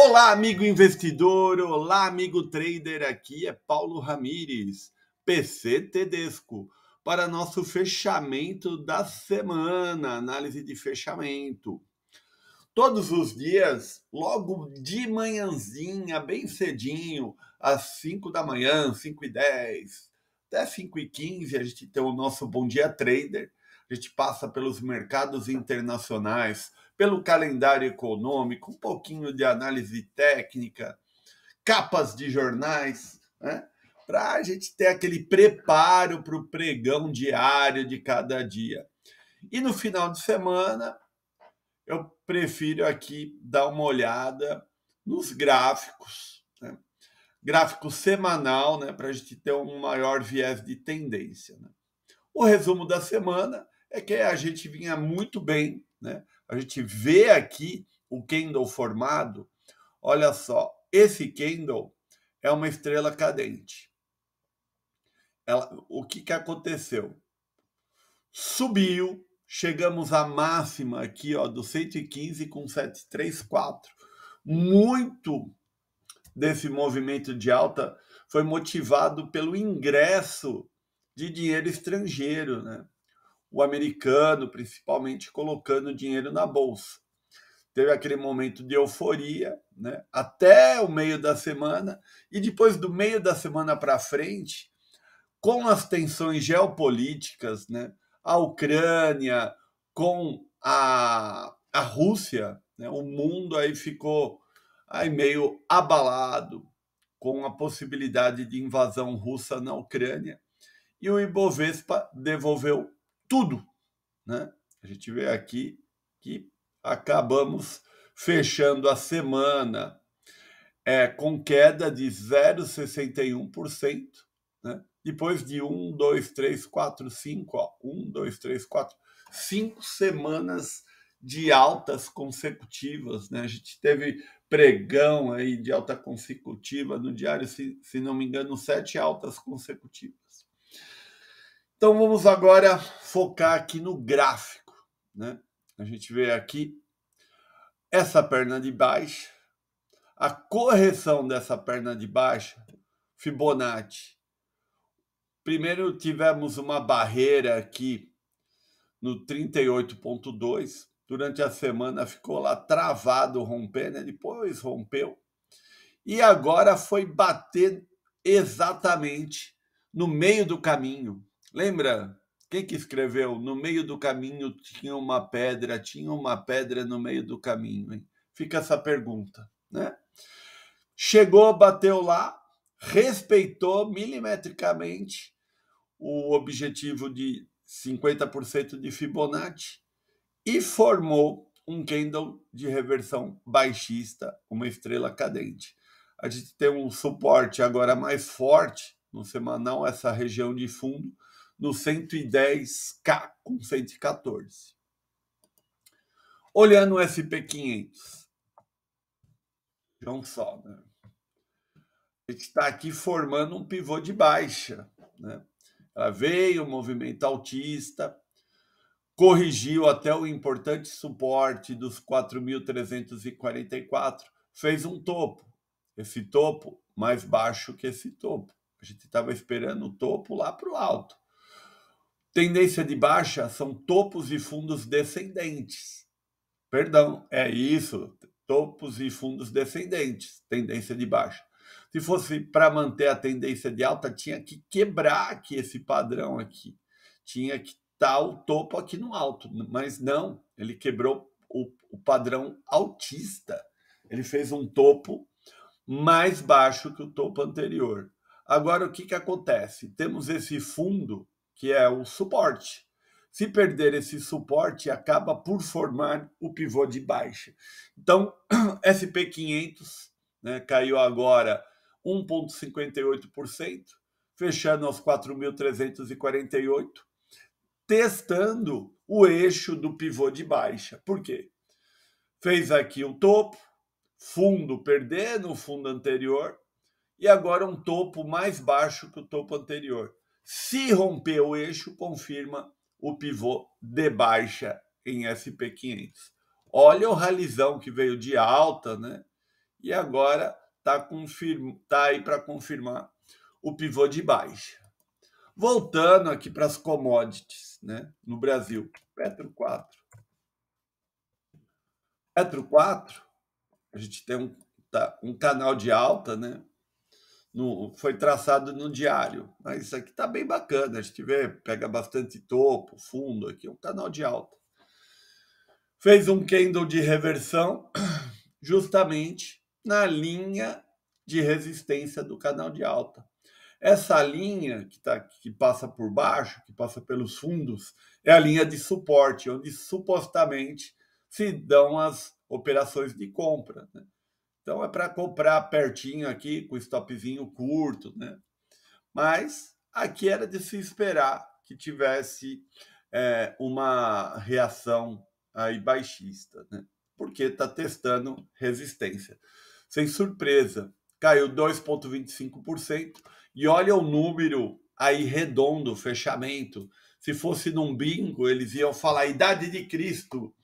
Olá, amigo investidor, olá, amigo trader. Aqui é Paulo Ramires, PC Tedesco, para nosso fechamento da semana, análise de fechamento. Todos os dias, logo de manhãzinha, bem cedinho, às 5 da manhã, 5 e 10, até 5 e 15, a gente tem o nosso Bom Dia Trader, a gente passa pelos mercados internacionais, pelo calendário econômico, um pouquinho de análise técnica, capas de jornais, né? para a gente ter aquele preparo para o pregão diário de cada dia. E no final de semana, eu prefiro aqui dar uma olhada nos gráficos, né? gráfico semanal, né? para a gente ter um maior viés de tendência. Né? O resumo da semana é que a gente vinha muito bem, né? A gente vê aqui o candle formado. Olha só, esse candle é uma estrela cadente. Ela, o que, que aconteceu? Subiu, chegamos à máxima aqui, ó, do 115 com 734. Muito desse movimento de alta foi motivado pelo ingresso de dinheiro estrangeiro, né? o americano, principalmente, colocando dinheiro na bolsa. Teve aquele momento de euforia, né? até o meio da semana, e depois do meio da semana para frente, com as tensões geopolíticas, né? a Ucrânia, com a, a Rússia, né? o mundo aí ficou aí meio abalado com a possibilidade de invasão russa na Ucrânia, e o Ibovespa devolveu tudo. Né? A gente vê aqui que acabamos fechando a semana é, com queda de 0,61%, né? depois de 1, 2, 3, 4, 5, ó, 1, 2, 3, 4, 5 semanas de altas consecutivas. Né? A gente teve pregão aí de alta consecutiva no diário, se, se não me engano, sete altas consecutivas. Então vamos agora focar aqui no gráfico, né? A gente vê aqui essa perna de baixa, a correção dessa perna de baixa Fibonacci. Primeiro tivemos uma barreira aqui no 38.2, durante a semana ficou lá travado rompendo, né? depois rompeu. E agora foi bater exatamente no meio do caminho, Lembra quem que escreveu? No meio do caminho tinha uma pedra, tinha uma pedra no meio do caminho. Hein? Fica essa pergunta, né? Chegou, bateu lá, respeitou milimetricamente o objetivo de 50% de Fibonacci e formou um candle de reversão baixista, uma estrela cadente. A gente tem um suporte agora mais forte no semanal, essa região de fundo, no 110K com 114. Olhando o SP500, João só, né? A gente está aqui formando um pivô de baixa, né? Ela veio, o movimento altista, corrigiu até o importante suporte dos 4.344, fez um topo. Esse topo mais baixo que esse topo. A gente estava esperando o topo lá para o alto. Tendência de baixa são topos e fundos descendentes. Perdão, é isso. Topos e fundos descendentes, tendência de baixa. Se fosse para manter a tendência de alta, tinha que quebrar aqui esse padrão aqui. Tinha que estar tá o topo aqui no alto, mas não, ele quebrou o, o padrão altista. Ele fez um topo mais baixo que o topo anterior. Agora, o que, que acontece? Temos esse fundo que é o suporte. Se perder esse suporte, acaba por formar o pivô de baixa. Então, SP500 né, caiu agora 1,58%, fechando aos 4.348, testando o eixo do pivô de baixa. Por quê? Fez aqui o topo, fundo perdendo o fundo anterior, e agora um topo mais baixo que o topo anterior. Se romper o eixo, confirma o pivô de baixa em SP500. Olha o ralizão que veio de alta, né? E agora está tá aí para confirmar o pivô de baixa. Voltando aqui para as commodities, né? No Brasil, Petro 4. Petro 4, a gente tem um, tá, um canal de alta, né? no, foi traçado no diário. Mas isso aqui está bem bacana, a gente vê, pega bastante topo, fundo aqui, é um canal de alta. Fez um candle de reversão, justamente na linha de resistência do canal de alta. Essa linha que, tá, que passa por baixo, que passa pelos fundos, é a linha de suporte, onde supostamente se dão as operações de compra. Né? Então é para comprar pertinho aqui, com stopzinho curto, né? Mas aqui era de se esperar que tivesse é, uma reação aí baixista, né? Porque está testando resistência. Sem surpresa, caiu 2,25%. E olha o número aí redondo, fechamento. Se fosse num bingo, eles iam falar Idade de Cristo.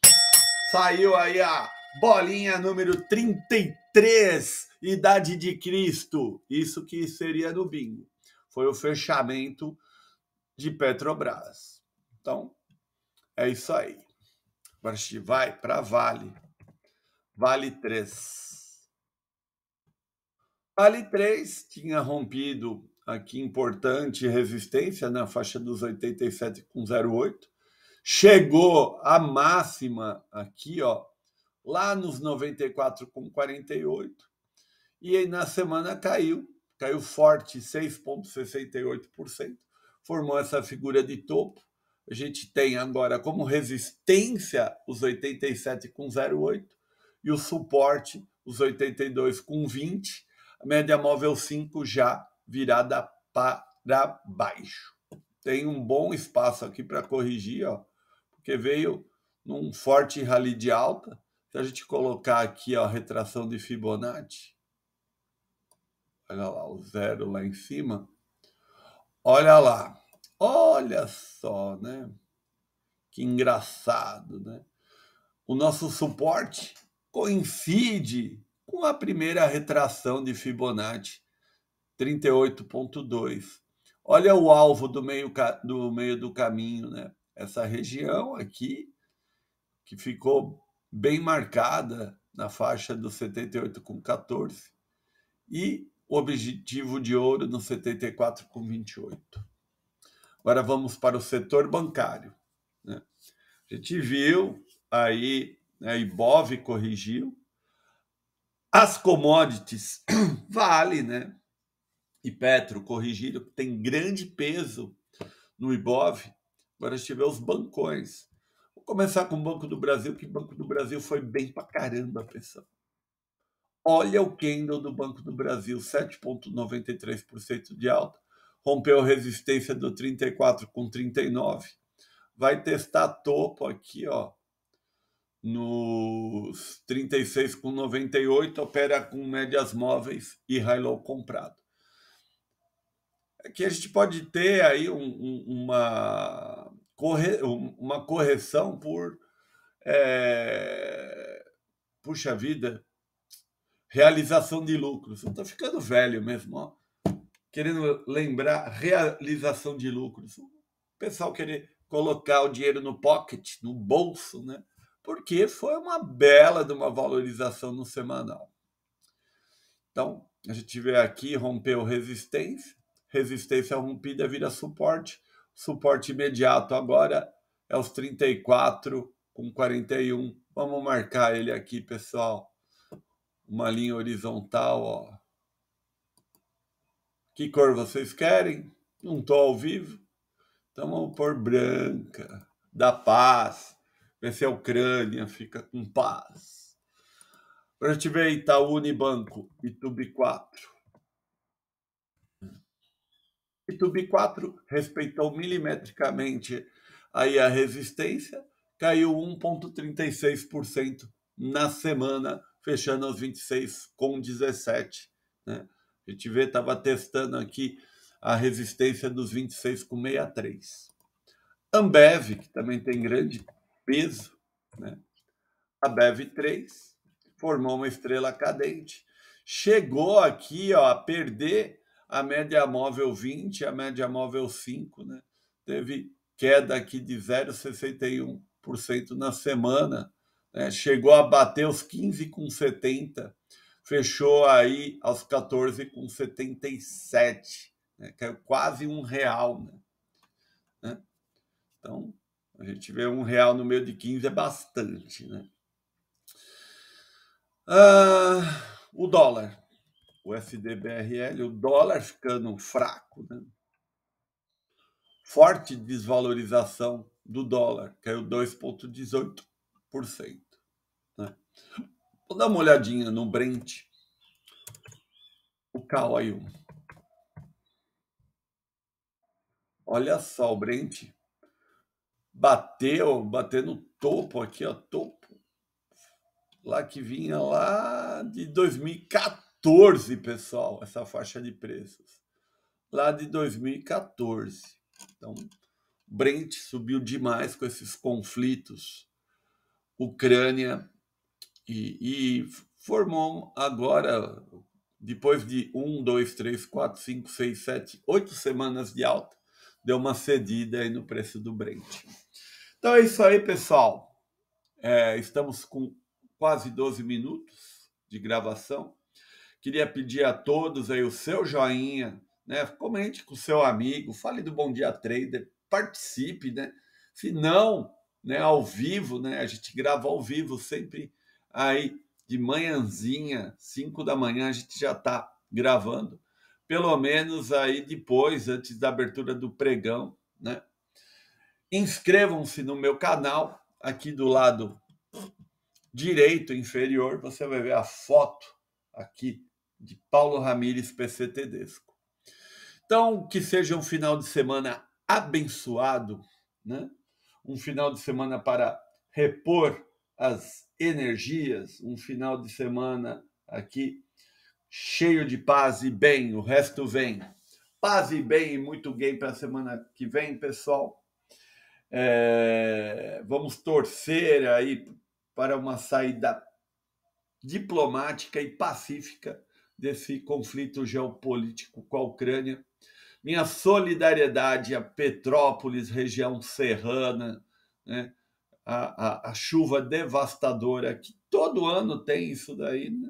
Saiu aí a bolinha número 33 3, Idade de Cristo. Isso que seria no bingo. Foi o fechamento de Petrobras. Então, é isso aí. Agora a gente vai para Vale. Vale 3. Vale 3 tinha rompido aqui importante resistência na né, faixa dos 87,08. Chegou a máxima aqui, ó, lá nos 94 com 48 e aí na semana caiu, caiu forte 6.68%, formou essa figura de topo. A gente tem agora como resistência os 87,08 e o suporte os 82,20. A média móvel 5 já virada para baixo. Tem um bom espaço aqui para corrigir, ó, porque veio num forte rally de alta, se então, a gente colocar aqui ó, a retração de Fibonacci. Olha lá, o zero lá em cima. Olha lá. Olha só, né? Que engraçado, né? O nosso suporte coincide com a primeira retração de Fibonacci, 38.2. Olha o alvo do meio, do meio do caminho, né? Essa região aqui, que ficou bem marcada na faixa dos 78 com 14 e o objetivo de ouro no 74 com 28. Agora vamos para o setor bancário. Né? A gente viu aí né, a Ibov corrigiu, as commodities vale, né? E Petro corrigiram, tem grande peso no Ibov. Agora a gente vê os bancões. Vamos começar com o Banco do Brasil, que o Banco do Brasil foi bem pra caramba, pessoal. Olha o candle do Banco do Brasil, 7,93% de alta. Rompeu a resistência do 34 com 39. Vai testar topo aqui, ó, nos 36,98, com opera com médias móveis e high-low comprado. Aqui a gente pode ter aí um, um, uma corre, uma correção por. É, puxa vida, realização de lucros. Eu estou ficando velho mesmo, ó. querendo lembrar realização de lucros. O pessoal querer colocar o dinheiro no pocket, no bolso, né? Porque foi uma bela de uma valorização no semanal. Então, a gente vê aqui, rompeu resistência, resistência rompida vira suporte, Suporte imediato agora é os 34 com 41. Vamos marcar ele aqui, pessoal. Uma linha horizontal, ó. Que cor vocês querem? Não tô ao vivo. Então vamos pôr branca, da paz. Vê se a Ucrânia fica com paz. Para te ver Itaú Unibanco, Itube 4. Tube 4 respeitou milimetricamente aí a resistência, caiu 1,36% na semana, fechando aos 26,17. Né? A gente vê, estava testando aqui a resistência dos 26,63. Ambev, que também tem grande peso, né? a BEV3 formou uma estrela cadente, chegou aqui ó, a perder a média móvel 20, a média móvel 5, né? Teve queda aqui de 0,61% na semana, né? chegou a bater os 15,70, fechou aí aos 14,77, né? caiu é quase um real, né? né? Então, a gente vê um real no meio de 15 é bastante, né? Ah, o dólar o FDBRL, o dólar ficando fraco, né? forte desvalorização do dólar, é caiu 2,18%. Né? Vou dar uma olhadinha no Brent, o aí. Olha só, o Brent bateu, bateu no topo aqui, ó, topo. Lá que vinha lá de 2014 2014, pessoal, essa faixa de preços. Lá de 2014. Então, Brent subiu demais com esses conflitos, Ucrânia, e, e formou agora, depois de um dois três quatro cinco seis sete oito semanas de alta, deu uma cedida aí no preço do Brent. Então é isso aí, pessoal. É, estamos com quase 12 minutos de gravação. Queria pedir a todos aí o seu joinha, né? Comente com o seu amigo, fale do Bom Dia Trader, participe, né? Se não, né, ao vivo, né? A gente grava ao vivo sempre aí de manhãzinha, 5 da manhã a gente já está gravando, pelo menos aí depois, antes da abertura do pregão, né? Inscrevam-se no meu canal, aqui do lado direito inferior, você vai ver a foto aqui de Paulo Ramires PC Tedesco. Então, que seja um final de semana abençoado, né? um final de semana para repor as energias, um final de semana aqui cheio de paz e bem, o resto vem. Paz e bem e muito game para a semana que vem, pessoal. É, vamos torcer aí para uma saída diplomática e pacífica desse conflito geopolítico com a Ucrânia. Minha solidariedade a Petrópolis, região serrana, né? a, a, a chuva devastadora que todo ano tem isso daí, né?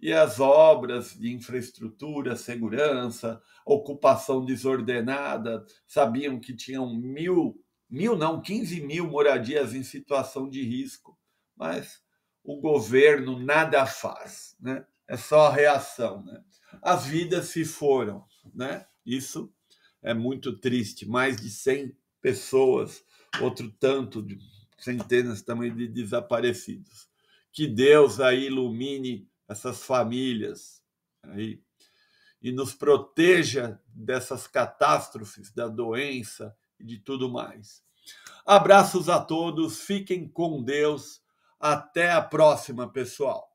e as obras de infraestrutura, segurança, ocupação desordenada, sabiam que tinham mil, mil não, 15 mil moradias em situação de risco, mas o governo nada faz, né? é só a reação. Né? As vidas se foram, né? Isso é muito triste. Mais de 100 pessoas, outro tanto, de centenas também de desaparecidos. Que Deus aí ilumine essas famílias aí, e nos proteja dessas catástrofes, da doença e de tudo mais. Abraços a todos, fiquem com Deus. Até a próxima, pessoal.